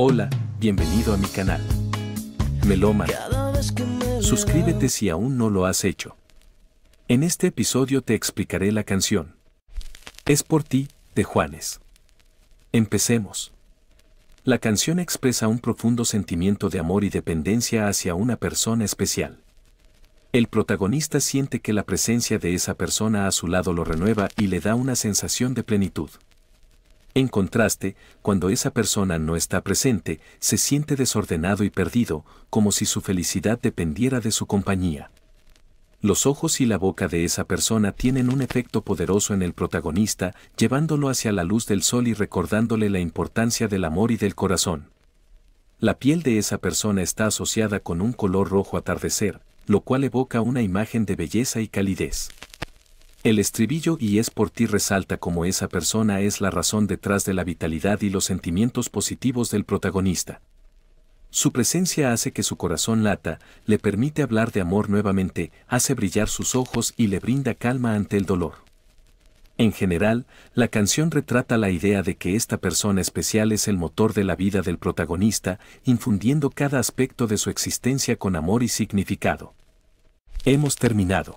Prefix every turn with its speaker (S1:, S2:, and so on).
S1: Hola, bienvenido a mi canal. meloma Suscríbete si aún no lo has hecho. En este episodio te explicaré la canción. Es por ti, de Juanes. Empecemos. La canción expresa un profundo sentimiento de amor y dependencia hacia una persona especial. El protagonista siente que la presencia de esa persona a su lado lo renueva y le da una sensación de plenitud. En contraste, cuando esa persona no está presente, se siente desordenado y perdido, como si su felicidad dependiera de su compañía. Los ojos y la boca de esa persona tienen un efecto poderoso en el protagonista, llevándolo hacia la luz del sol y recordándole la importancia del amor y del corazón. La piel de esa persona está asociada con un color rojo atardecer, lo cual evoca una imagen de belleza y calidez. El estribillo y es por ti resalta como esa persona es la razón detrás de la vitalidad y los sentimientos positivos del protagonista. Su presencia hace que su corazón lata, le permite hablar de amor nuevamente, hace brillar sus ojos y le brinda calma ante el dolor. En general, la canción retrata la idea de que esta persona especial es el motor de la vida del protagonista, infundiendo cada aspecto de su existencia con amor y significado. Hemos terminado.